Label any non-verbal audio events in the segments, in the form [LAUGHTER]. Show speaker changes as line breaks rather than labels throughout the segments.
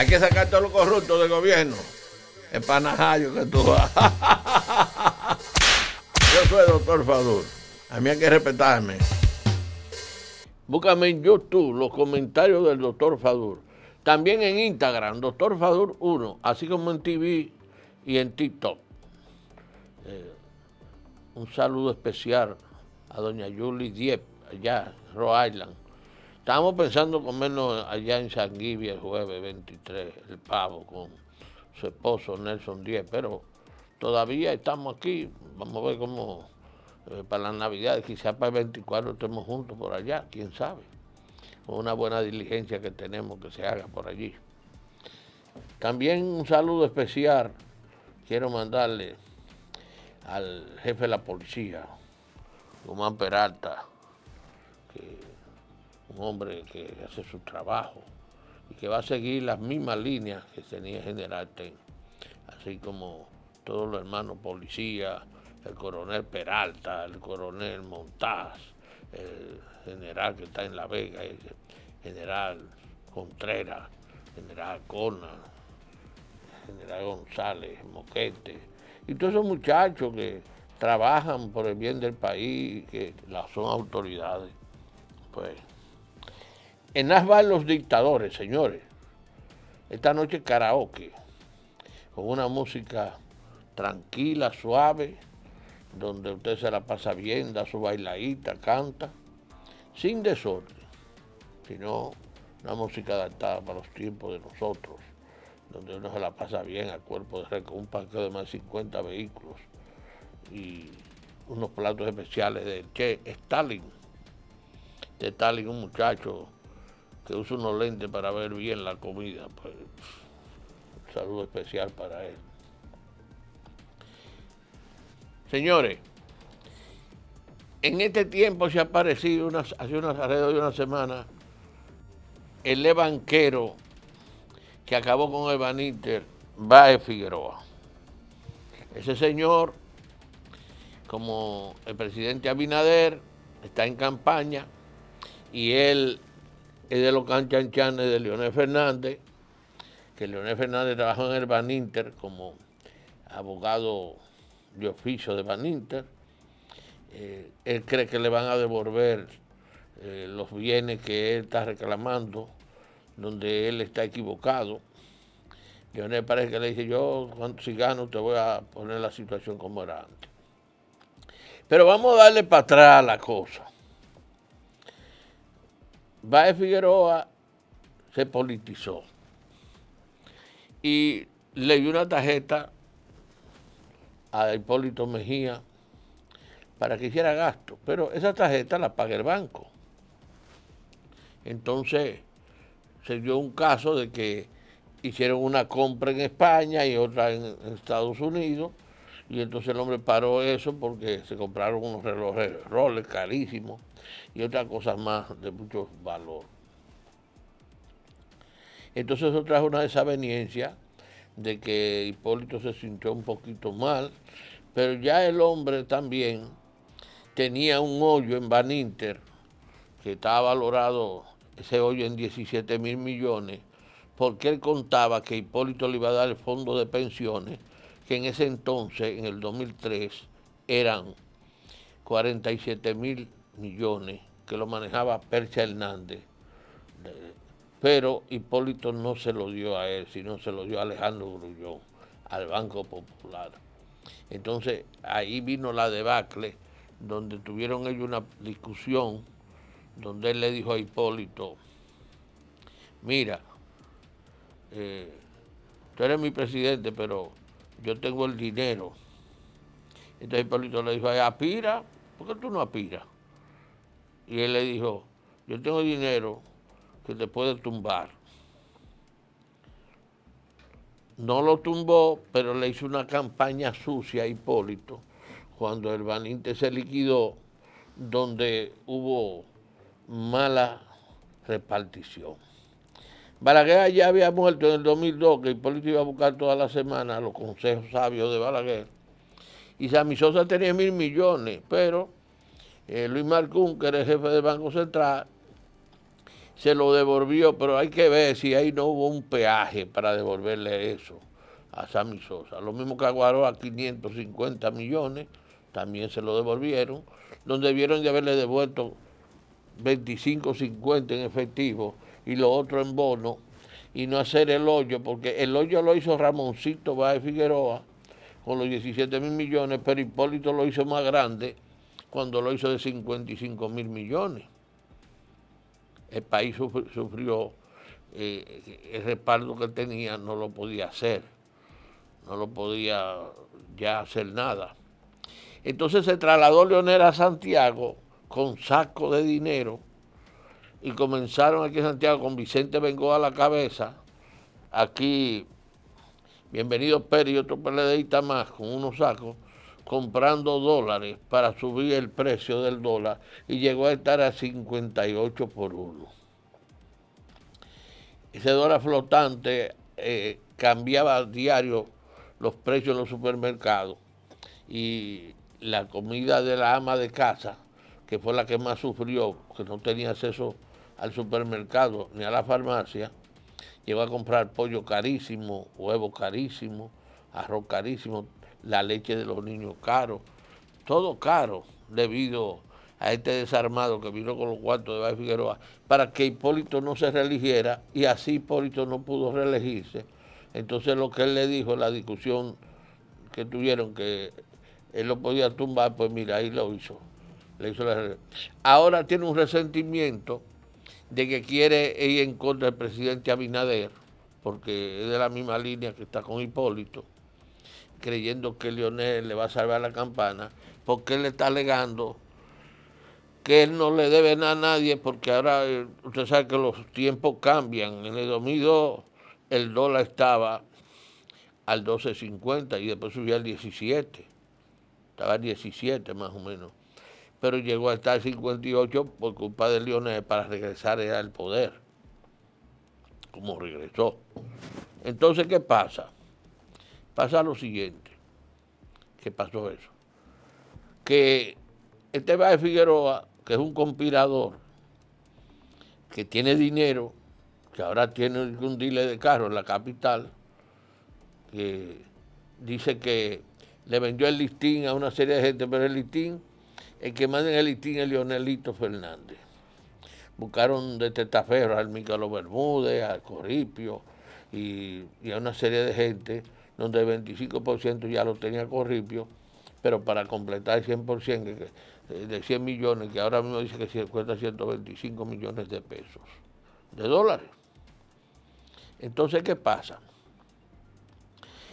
Hay que sacar todos los corruptos del gobierno. El panajayo que tú [LAUGHS] Yo soy el doctor Fadur. A mí hay que respetarme. Búscame en YouTube los comentarios del doctor Fadur. También en Instagram, doctor Fadur 1, así como en TV y en TikTok. Eh, un saludo especial a doña Julie Diep, allá, Rhode Island. Estábamos pensando comernos allá en Sanguivia el jueves 23, el pavo con su esposo Nelson 10, pero todavía estamos aquí. Vamos a ver cómo eh, para la navidad quizá para el 24 estemos juntos por allá, quién sabe. Con una buena diligencia que tenemos que se haga por allí. También un saludo especial quiero mandarle al jefe de la policía, Guzmán Peralta, que un hombre que hace su trabajo y que va a seguir las mismas líneas que tenía el General Ten, así como todos los hermanos policías, el coronel Peralta, el coronel Montaz, el general que está en La Vega, el general Contreras, general Cona, general González, Moquete, y todos esos muchachos que trabajan por el bien del país, que son autoridades, pues en As los dictadores, señores. Esta noche karaoke, con una música tranquila, suave, donde usted se la pasa bien, da su bailadita, canta, sin desorden, sino una música adaptada para los tiempos de nosotros, donde uno se la pasa bien al cuerpo de rey con un parqueo de más de 50 vehículos y unos platos especiales de Che Stalin. De Stalin, un muchacho que usa unos lentes para ver bien la comida. un pues, saludo especial para él. Señores, en este tiempo se ha aparecido unas, hace unas alrededor de una semana el banquero que acabó con el Baníter, Bae Figueroa. Ese señor, como el presidente Abinader, está en campaña y él es de los canchanchanes de Leonel Fernández, que Leonel Fernández trabajó en el Inter como abogado de oficio de Baninter. Eh, él cree que le van a devolver eh, los bienes que él está reclamando, donde él está equivocado. Leonel parece que le dice, yo cuando si gano te voy a poner la situación como era antes. Pero vamos a darle para atrás a la cosa. Baez Figueroa se politizó y le dio una tarjeta a Hipólito Mejía para que hiciera gasto, pero esa tarjeta la paga el banco. Entonces se dio un caso de que hicieron una compra en España y otra en Estados Unidos y entonces el hombre paró eso porque se compraron unos relojes roles carísimos y otras cosas más de mucho valor. Entonces eso trajo una desaveniencia de que Hipólito se sintió un poquito mal, pero ya el hombre también tenía un hoyo en Van Inter que estaba valorado ese hoyo en 17 mil millones, porque él contaba que Hipólito le iba a dar el fondo de pensiones que en ese entonces, en el 2003, eran 47 mil millones que lo manejaba Percha Hernández. Pero Hipólito no se lo dio a él, sino se lo dio a Alejandro Grullón, al Banco Popular. Entonces ahí vino la debacle, donde tuvieron ellos una discusión, donde él le dijo a Hipólito, mira, eh, tú eres mi presidente, pero yo tengo el dinero. Entonces Hipólito le dijo, apira, ¿por qué tú no apiras? Y él le dijo, yo tengo dinero que te puede tumbar. No lo tumbó, pero le hizo una campaña sucia a Hipólito cuando el Baninte se liquidó, donde hubo mala repartición. Balaguer ya había muerto en el 2002, que político iba a buscar toda la semana los consejos sabios de Balaguer. Y Sammy Sosa tenía mil millones, pero eh, Luis Marcún, que era el jefe del Banco Central, se lo devolvió, pero hay que ver si ahí no hubo un peaje para devolverle eso a Sammy Sosa. Lo mismo que Aguaró a 550 millones, también se lo devolvieron, donde vieron de haberle devuelto 25, 50 en efectivo y lo otro en bono, y no hacer el hoyo, porque el hoyo lo hizo Ramoncito de Figueroa con los 17 mil millones, pero Hipólito lo hizo más grande cuando lo hizo de 55 mil millones. El país sufrió, eh, el respaldo que tenía no lo podía hacer, no lo podía ya hacer nada. Entonces se trasladó Leonel a Santiago con saco de dinero y comenzaron aquí en Santiago con Vicente Bengoa a la cabeza, aquí Bienvenido Pérez y otro PLDista más con unos sacos, comprando dólares para subir el precio del dólar y llegó a estar a 58 por uno. Ese dólar flotante eh, cambiaba diario los precios en los supermercados y la comida de la ama de casa, que fue la que más sufrió, que no tenía acceso al supermercado ni a la farmacia, lleva a comprar pollo carísimo, huevo carísimo, arroz carísimo, la leche de los niños caro, todo caro debido a este desarmado que vino con los cuartos de Valle Figueroa, para que Hipólito no se reeligiera y así Hipólito no pudo reelegirse. Entonces lo que él le dijo la discusión que tuvieron, que él lo podía tumbar, pues mira, ahí lo hizo. Ahora tiene un resentimiento de que quiere ir en contra del presidente Abinader, porque es de la misma línea que está con Hipólito, creyendo que Leonel le va a salvar la campana, porque él le está alegando que él no le debe nada a nadie, porque ahora eh, usted sabe que los tiempos cambian. En el 2002 el dólar estaba al 12.50 y después subía al 17, estaba al 17 más o menos pero llegó a estar 58 por culpa de leones para regresar al poder, como regresó. Entonces, ¿qué pasa? Pasa lo siguiente, ¿qué pasó eso? Que va de este Figueroa, que es un conspirador, que tiene dinero, que ahora tiene un dile de carro en la capital, que dice que le vendió el listín a una serie de gente, pero el listín el que manden el listín es Leonelito Fernández. Buscaron de testaferro al Mícalo Bermúdez, al Corripio y, a una serie de gente, donde el 25% ya lo tenía Corripio, pero para completar el 100%, eh, de 100 millones, que ahora mismo dice que cuesta 125 millones de pesos, de dólares. Entonces, ¿qué pasa?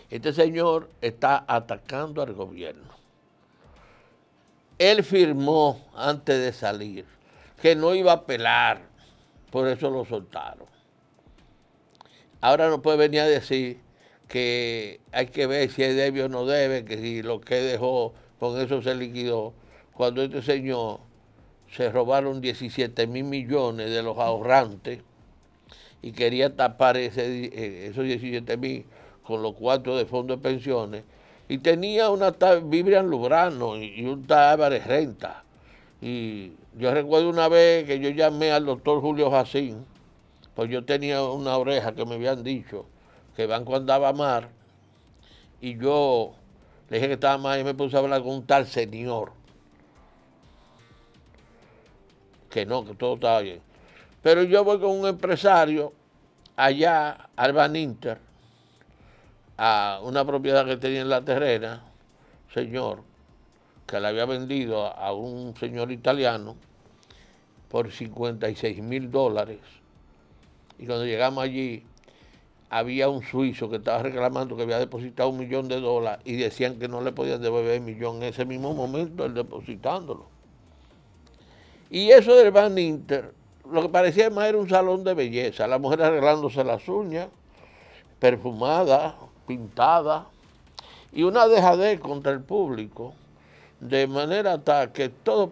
Este señor está atacando al gobierno él firmó antes de salir que no iba a pelar, por eso lo soltaron. Ahora no puede venir a decir que hay que ver si es debe o no debe, que si lo que dejó con eso se liquidó, cuando este señor se robaron 17 mil millones de los ahorrantes y quería tapar ese, eh, esos 17 mil con los cuatro de fondo de pensiones y tenía una tal Lubrano y, un tal Álvarez Renta. Y yo recuerdo una vez que yo llamé al doctor Julio Jacín, pues yo tenía una oreja que me habían dicho que el banco andaba mar, y yo le dije que estaba mal y me puse a hablar con un tal señor. Que no, que todo estaba bien. Pero yo voy con un empresario allá, Alban Inter, a una propiedad que tenía en la terrena, señor, que la había vendido a un señor italiano por 56 mil dólares. Y cuando llegamos allí, había un suizo que estaba reclamando que había depositado un millón de dólares y decían que no le podían devolver el millón en ese mismo momento, el depositándolo. Y eso del Van Inter, lo que parecía más era un salón de belleza, la mujer arreglándose las uñas, perfumada, pintada y una dejadera contra el público, de manera tal que todo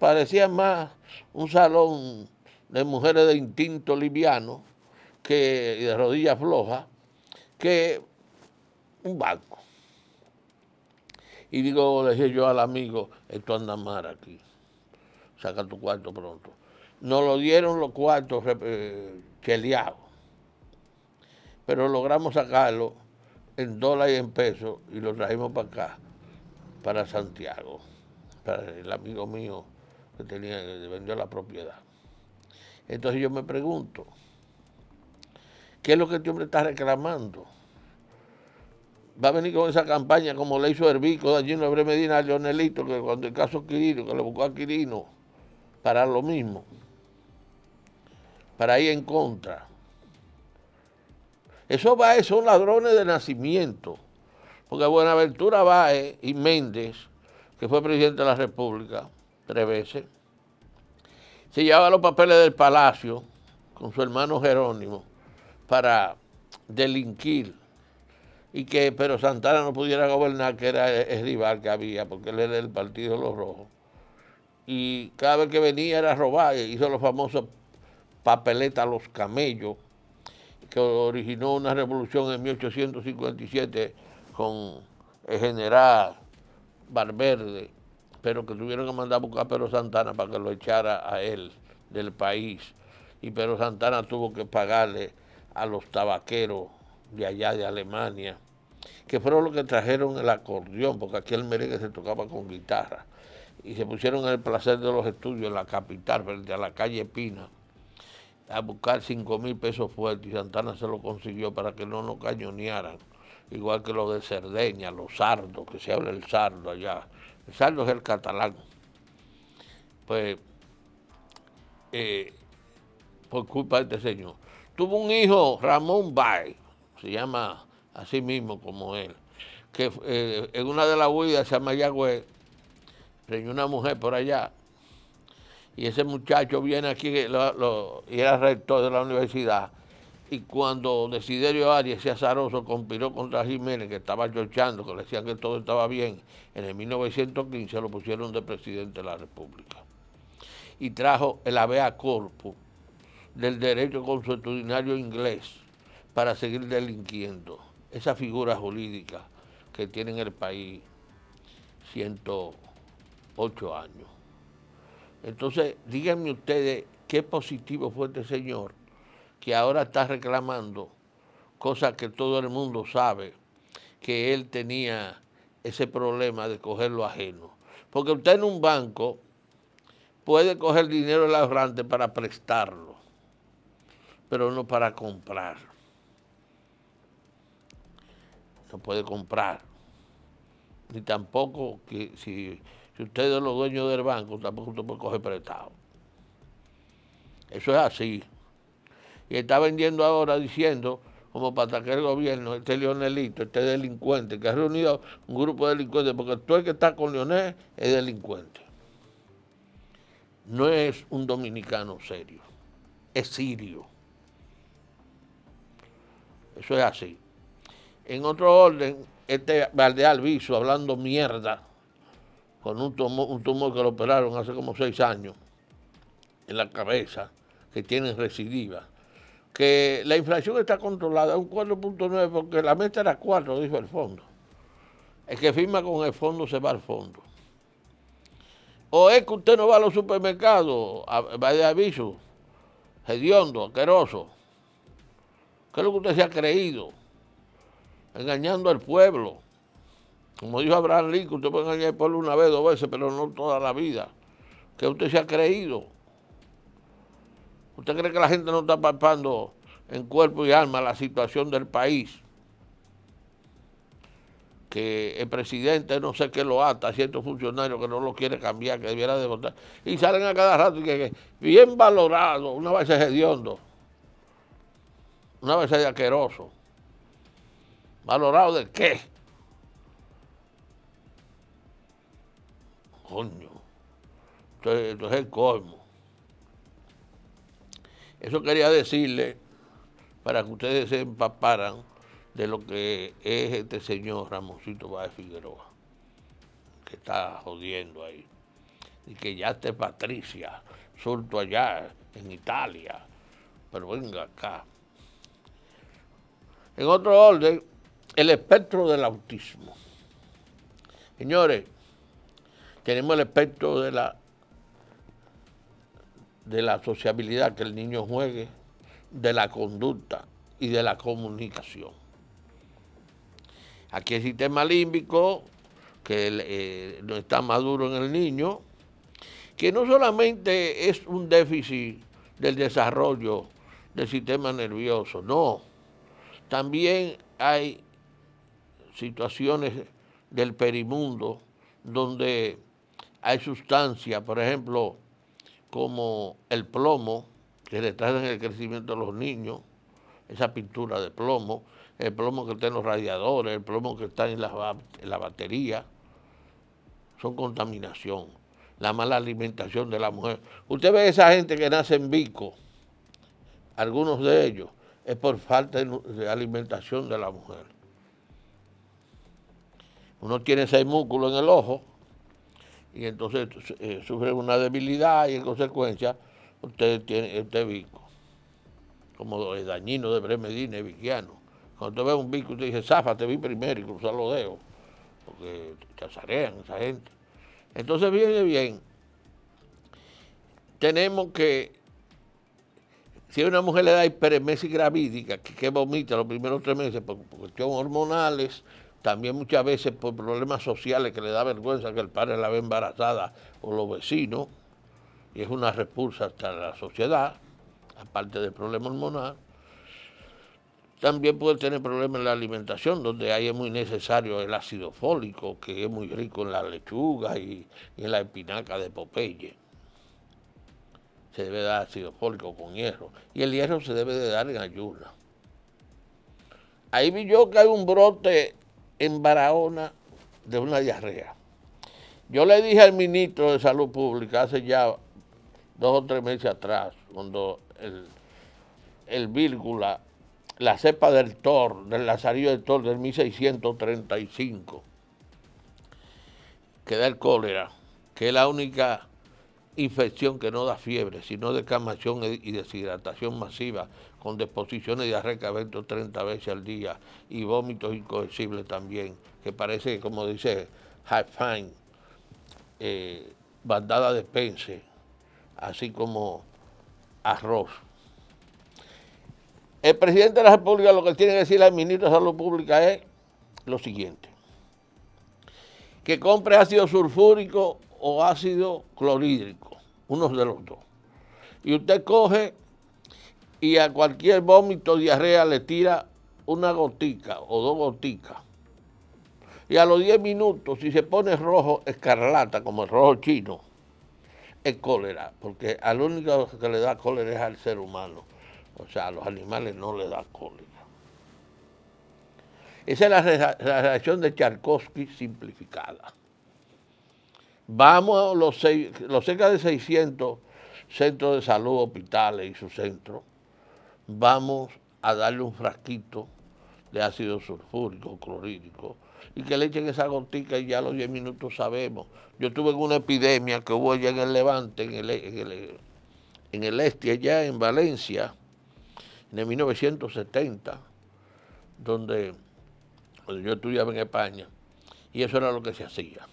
parecía más un salón de mujeres de instinto liviano que de rodillas flojas que un banco. Y digo, le dije yo al amigo, esto anda mal aquí, saca tu cuarto pronto. Nos lo dieron los cuartos eh, cheleados, pero logramos sacarlo en dólares y en pesos y lo trajimos para acá, para Santiago, para el amigo mío que tenía, vendió la propiedad. Entonces yo me pregunto, ¿qué es lo que este hombre está reclamando? Va a venir con esa campaña como le hizo Herbico, Daniel Abre Medina, a Leonelito, que cuando el caso Quirino, que lo buscó a Quirino, para lo mismo, para ir en contra. Esos Baez son ladrones de nacimiento, porque Buenaventura Baez y Méndez, que fue presidente de la República tres veces, se llevaba los papeles del palacio con su hermano Jerónimo para delinquir y que pero Santana no pudiera gobernar, que era el, rival que había, porque él era del partido de los rojos. Y cada vez que venía era robar, hizo los famosos papeletas los camellos, que originó una revolución en 1857 con el general Valverde, pero que tuvieron que mandar a buscar a Pedro Santana para que lo echara a él del país. Y Pedro Santana tuvo que pagarle a los tabaqueros de allá de Alemania, que fueron los que trajeron el acordeón, porque aquí el merengue se tocaba con guitarra. Y se pusieron en el placer de los estudios en la capital, frente a la calle Pina a buscar 5 mil pesos fuertes y Santana se lo consiguió para que no nos cañonearan, igual que lo de Cerdeña, los sardos, que se habla el sardo allá. El sardo es el catalán. Pues, eh, por culpa de este señor. Tuvo un hijo, Ramón Bay, se llama así mismo como él, que eh, en una de las huidas se llama Yagüe, tenía una mujer por allá y ese muchacho viene aquí y era rector de la universidad. Y cuando Desiderio Arias, y azaroso, conspiró contra Jiménez, que estaba chochando, que le decían que todo estaba bien, en el 1915 lo pusieron de presidente de la República. Y trajo el habeas corpus del derecho consuetudinario inglés para seguir delinquiendo. Esa figura jurídica que tiene en el país 108 años. Entonces, díganme ustedes qué positivo fue este señor que ahora está reclamando cosas que todo el mundo sabe, que él tenía ese problema de coger lo ajeno. Porque usted en un banco puede coger dinero del ahorrante para prestarlo, pero no para comprar. No puede comprar. Ni tampoco que si si usted es los dueños del banco, tampoco usted puede coger prestado. Eso es así. Y está vendiendo ahora diciendo, como para atacar el gobierno, este Leonelito, este delincuente, que ha reunido un grupo de delincuentes, porque tú el que está con Leonel es delincuente. No es un dominicano serio, es sirio. Eso es así. En otro orden, este Viso, hablando mierda con un tumor, que lo operaron hace como seis años en la cabeza, que tiene recidiva. Que la inflación está controlada, un 4.9, porque la meta era 4, dijo el fondo. El que firma con el fondo se va al fondo. O es que usted no va a los supermercados, va de aviso, hediondo, asqueroso. ¿Qué es lo que usted se ha creído? Engañando al pueblo. Como dijo Abraham Lincoln, usted puede engañar al pueblo una vez, dos veces, pero no toda la vida. ¿Qué usted se ha creído. ¿Usted cree que la gente no está palpando en cuerpo y alma la situación del país? Que el presidente no sé qué lo ata, ciertos funcionarios que no lo quiere cambiar, que debiera de votar. Y salen a cada rato y que, bien valorado, una vez es hediondo, una vez es asqueroso. ¿Valorado de qué? coño. Esto es el colmo. Eso quería decirle para que ustedes se empaparan de lo que es este señor Ramoncito Vázquez Figueroa, que está jodiendo ahí. Y que ya esté Patricia, suelto allá en Italia, pero venga acá. En otro orden, el espectro del autismo. Señores, tenemos el aspecto de la, de la sociabilidad, que el niño juegue, de la conducta y de la comunicación. Aquí el sistema límbico, que eh, no está maduro en el niño, que no solamente es un déficit del desarrollo del sistema nervioso, no, también hay situaciones del perimundo donde hay sustancias, por ejemplo, como el plomo, que en el crecimiento de los niños, esa pintura de plomo, el plomo que está en los radiadores, el plomo que está en la, en la batería, son contaminación, la mala alimentación de la mujer. Usted ve esa gente que nace en bico, algunos de ellos, es por falta de alimentación de la mujer. Uno tiene seis músculos en el ojo, y entonces eh, sufre una debilidad y en consecuencia usted tiene este bico, como el dañino de Bremedina, viquiano. Cuando usted ve un bico, usted dice, zafa, te vi primero y cruzar los dedos, porque chazarean esa gente. Entonces, viene bien, tenemos que, si a una mujer le da hiperemesis gravídica, que, vomita los primeros tres meses por, por cuestiones hormonales, también muchas veces por problemas sociales que le da vergüenza que el padre la ve embarazada o los vecinos, y es una repulsa hasta la sociedad, aparte del problema hormonal. También puede tener problemas en la alimentación, donde ahí es muy necesario el ácido fólico, que es muy rico en la lechuga y, en la espinaca de Popeye. Se debe dar ácido fólico con hierro. Y el hierro se debe de dar en ayuno Ahí vi yo que hay un brote en Barahona de una diarrea. Yo le dije al ministro de Salud Pública hace ya dos o tres meses atrás, cuando el, vírgula, la cepa del Tor, del Lazarillo del Tor del 1635, que da el cólera, que es la única infección que no da fiebre, sino decamación y deshidratación masiva, con disposiciones de arrecabento 30 veces al día y vómitos incohesibles también, que parece, como dice High Fine, eh, bandada de pence, así como arroz. El presidente de la República lo que tiene que decir al ministro de Salud Pública es lo siguiente. Que compre ácido sulfúrico o ácido clorhídrico, uno de los dos. Y usted coge y a cualquier vómito, diarrea le tira una gotica o dos goticas. Y a los 10 minutos, si se pone rojo escarlata, como el rojo chino, es cólera, porque al único que le da cólera es al ser humano. O sea, a los animales no le da cólera. Esa es la, reacción de Tchaikovsky simplificada. Vamos a los, los cerca de 600 centros de salud, hospitales y su centro vamos a darle un frasquito de ácido sulfúrico, clorhídrico, y que le echen esa gotica y ya a los 10 minutos sabemos. Yo tuve una epidemia que hubo allá en el Levante, en el, en el, este, allá en Valencia, en el 1970, donde yo estudiaba en España, y eso era lo que se hacía.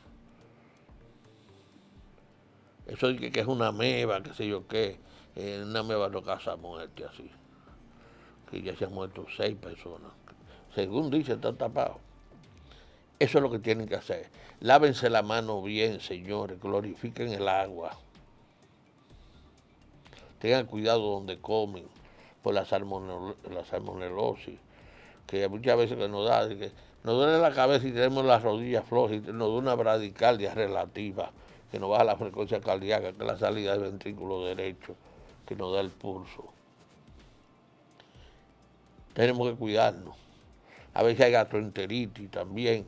Eso de que, es una meba, qué sé yo qué, eh, una meba no casa muerte, así que ya se han muerto seis personas. Según dice, está tapado. Eso es lo que tienen que hacer. Lávense la mano bien, señores, glorifiquen el agua. Tengan cuidado donde comen, por la, salmonelosis, que muchas veces que nos da, que nos duele la cabeza y tenemos las rodillas flojas, y nos da una bradicardia relativa, que nos baja la frecuencia cardíaca, que es la salida del ventrículo derecho, que nos da el pulso tenemos que cuidarnos. A veces hay gastroenteritis también,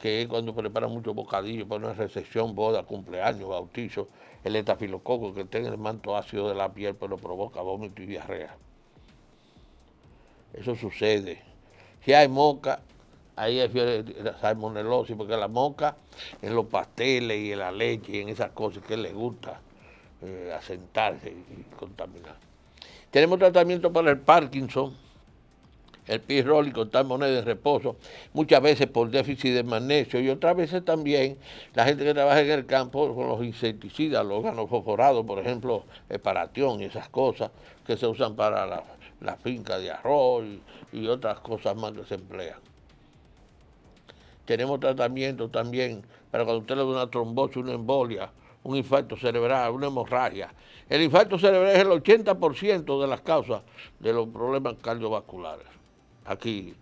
que es cuando preparan muchos bocadillos para una recepción, boda, cumpleaños, bautizo, el estafilococo que tiene el manto ácido de la piel, pero provoca vómito y diarrea. Eso sucede. Si hay moca, ahí es salmonelosis, porque la moca en los pasteles y en la leche y en esas cosas que le gusta eh, asentarse y contaminar. Tenemos tratamiento para el Parkinson el pie y está moneda de reposo, muchas veces por déficit de magnesio y otras veces también la gente que trabaja en el campo con los insecticidas, los fosforados, por ejemplo, el paratión y esas cosas que se usan para la, la finca de arroz y, otras cosas más que se emplean. Tenemos tratamiento también para cuando usted le da una trombosis, una embolia, un infarto cerebral, una hemorragia. El infarto cerebral es el 80% de las causas de los problemas cardiovasculares aquí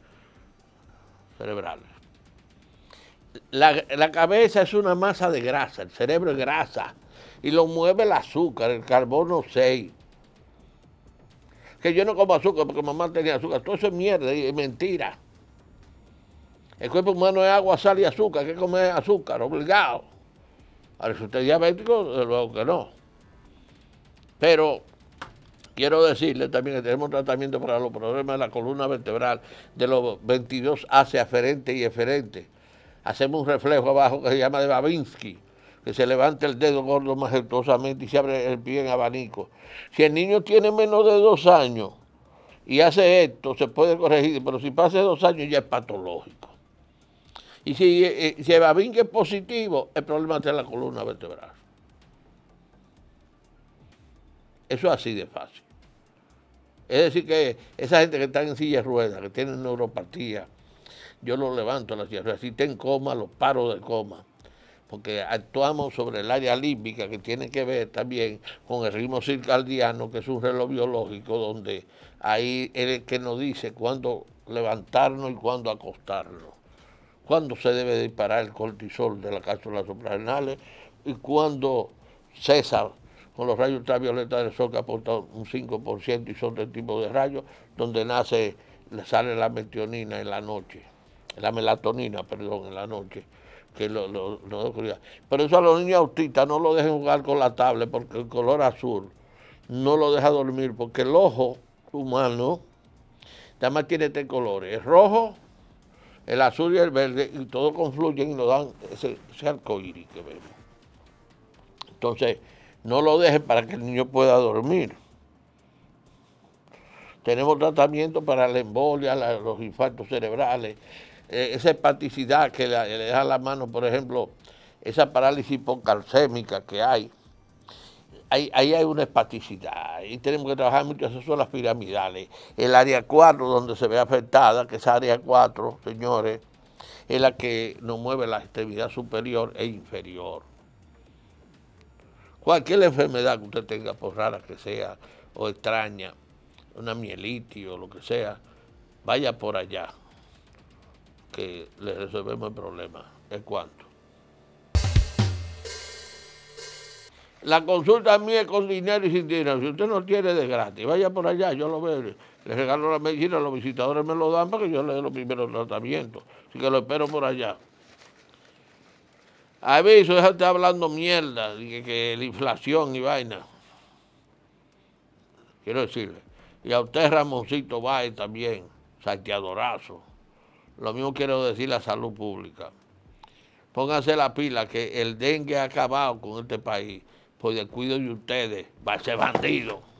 cerebral La, cabeza es una masa de grasa, el cerebro es grasa y lo mueve el azúcar, el carbono 6. Que yo no como azúcar porque mamá tenía azúcar, todo eso es mierda y es mentira. El cuerpo humano es agua, sal y azúcar, que comer azúcar, obligado. Ahora, si usted es diabético, luego que no. Pero Quiero decirle también que tenemos tratamiento para los problemas de la columna vertebral, de los 22 hacia aferente y eferente. Hacemos un reflejo abajo que se llama de Babinski, que se levanta el dedo gordo majestuosamente y se abre el pie en abanico. Si el niño tiene menos de dos años y hace esto, se puede corregir, pero si pasa dos años ya es patológico. Y si, eh, eh, Babinski es positivo, el problema está en la columna vertebral. Eso es así de fácil. Es decir, que esa gente que está en silla de ruedas, que tiene neuropatía, yo lo levanto a la silla de ruedas. Si está en coma, lo paro de coma. Porque actuamos sobre el área límbica que tiene que ver también con el ritmo circadiano, que es un reloj biológico, donde ahí es el que nos dice cuándo levantarnos y cuándo acostarnos. Cuándo se debe disparar el cortisol de la cápsula suprarrenales y cuándo cesa con los rayos ultravioleta del sol que aporta un 5% y son del tipo de rayos donde nace, sale la metionina en la noche, la melatonina, perdón, en la noche. Que lo, lo, lo Pero eso a los niños autistas no lo dejen jugar con la tablet porque el color azul no lo deja dormir porque el ojo humano además tiene tres colores, el rojo, el azul y el verde, y todo confluyen y nos dan ese, ese arcoíris que vemos. Entonces, no lo dejen para que el niño pueda dormir. Tenemos tratamiento para la embolia, los infartos cerebrales, eh, esa hepaticidad que le da la mano, por ejemplo, esa parálisis hipocalcémica que hay. Ahí, hay una hepaticidad y tenemos que trabajar mucho, esas son las piramidales. El área 4, donde se ve afectada, que es área 4, señores, es la que nos mueve la extremidad superior e inferior cualquier enfermedad que usted tenga, por rara que sea, o extraña, una mielitis o lo que sea, vaya por allá, que le resolvemos el problema. ¿Es cuánto? La consulta mía es con dinero y sin dinero. Si usted no tiene de gratis, vaya por allá, yo lo veo. Le regalo la medicina, los visitadores me lo dan para que yo le dé los primeros tratamientos. Así que lo espero por allá. A veces eso está hablando mierda, que, que la inflación y vaina. Quiero decirle. Y a usted, Ramoncito Valle, también, saqueadorazo. Lo mismo quiero decir la salud pública. Pónganse la pila que el dengue ha acabado con este país. Por pues el de ustedes, va a ser bandido.